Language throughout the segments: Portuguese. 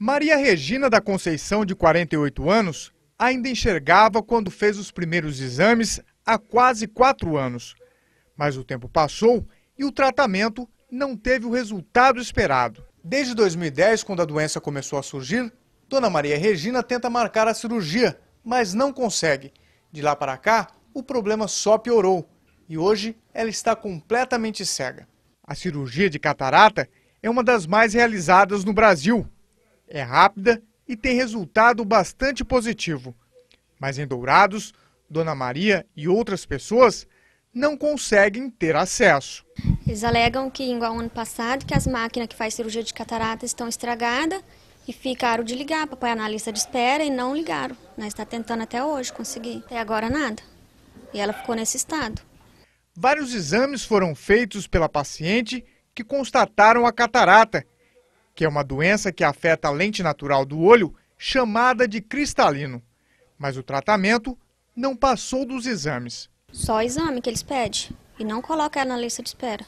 Maria Regina da Conceição, de 48 anos, ainda enxergava quando fez os primeiros exames há quase quatro anos. Mas o tempo passou e o tratamento não teve o resultado esperado. Desde 2010, quando a doença começou a surgir, Dona Maria Regina tenta marcar a cirurgia, mas não consegue. De lá para cá, o problema só piorou e hoje ela está completamente cega. A cirurgia de catarata é uma das mais realizadas no Brasil é rápida e tem resultado bastante positivo. Mas em Dourados, Dona Maria e outras pessoas não conseguem ter acesso. Eles alegam que, igual ao ano passado, que as máquinas que faz cirurgia de catarata estão estragadas e ficaram de ligar para pôr na lista de espera e não ligaram. Nós está tentando até hoje conseguir. Até agora nada. E ela ficou nesse estado. Vários exames foram feitos pela paciente que constataram a catarata, que é uma doença que afeta a lente natural do olho, chamada de cristalino. Mas o tratamento não passou dos exames. Só exame que eles pedem e não coloca na lista de espera.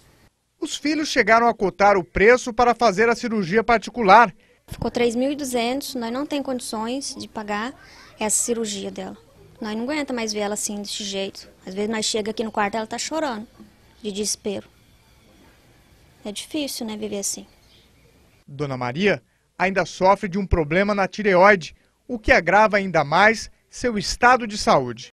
Os filhos chegaram a cotar o preço para fazer a cirurgia particular. Ficou 3.200, nós não tem condições de pagar essa cirurgia dela. Nós não aguentamos mais ver ela assim, desse jeito. Às vezes nós chega aqui no quarto ela está chorando, de desespero. É difícil, né, viver assim. Dona Maria ainda sofre de um problema na tireoide, o que agrava ainda mais seu estado de saúde.